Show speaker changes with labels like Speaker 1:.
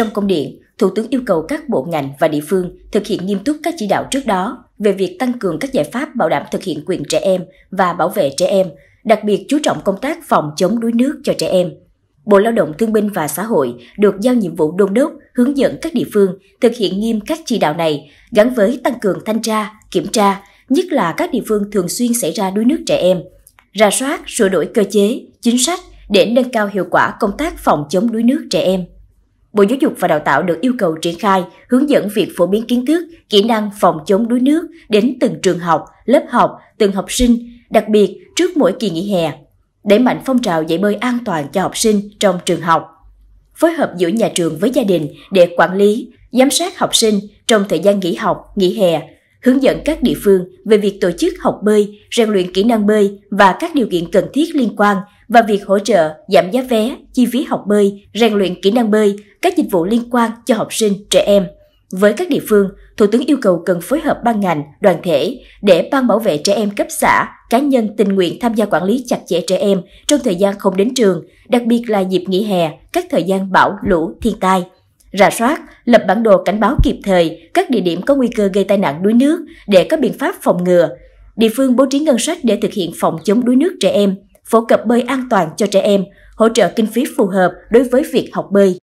Speaker 1: Trong công điện, Thủ tướng yêu cầu các bộ ngành và địa phương thực hiện nghiêm túc các chỉ đạo trước đó về việc tăng cường các giải pháp bảo đảm thực hiện quyền trẻ em và bảo vệ trẻ em, đặc biệt chú trọng công tác phòng chống đuối nước cho trẻ em. Bộ Lao động Thương binh và Xã hội được giao nhiệm vụ đôn đốc, hướng dẫn các địa phương thực hiện nghiêm các chỉ đạo này, gắn với tăng cường thanh tra, kiểm tra, nhất là các địa phương thường xuyên xảy ra đuối nước trẻ em, ra soát, sửa đổi cơ chế, chính sách để nâng cao hiệu quả công tác phòng chống đuối nước trẻ em. Bộ Giáo dục và Đào tạo được yêu cầu triển khai hướng dẫn việc phổ biến kiến thức, kỹ năng phòng chống đuối nước đến từng trường học, lớp học, từng học sinh, đặc biệt trước mỗi kỳ nghỉ hè. để mạnh phong trào dạy bơi an toàn cho học sinh trong trường học. Phối hợp giữa nhà trường với gia đình để quản lý, giám sát học sinh trong thời gian nghỉ học, nghỉ hè, hướng dẫn các địa phương về việc tổ chức học bơi, rèn luyện kỹ năng bơi và các điều kiện cần thiết liên quan và việc hỗ trợ giảm giá vé, chi phí học bơi, rèn luyện kỹ năng bơi, các dịch vụ liên quan cho học sinh, trẻ em. Với các địa phương, Thủ tướng yêu cầu cần phối hợp ban ngành, đoàn thể để ban bảo vệ trẻ em cấp xã, cá nhân tình nguyện tham gia quản lý chặt chẽ trẻ em trong thời gian không đến trường, đặc biệt là dịp nghỉ hè, các thời gian bão, lũ, thiên tai. Rà soát, lập bản đồ cảnh báo kịp thời các địa điểm có nguy cơ gây tai nạn đuối nước để có biện pháp phòng ngừa. Địa phương bố trí ngân sách để thực hiện phòng chống đuối nước trẻ em, phổ cập bơi an toàn cho trẻ em, hỗ trợ kinh phí phù hợp đối với việc học bơi.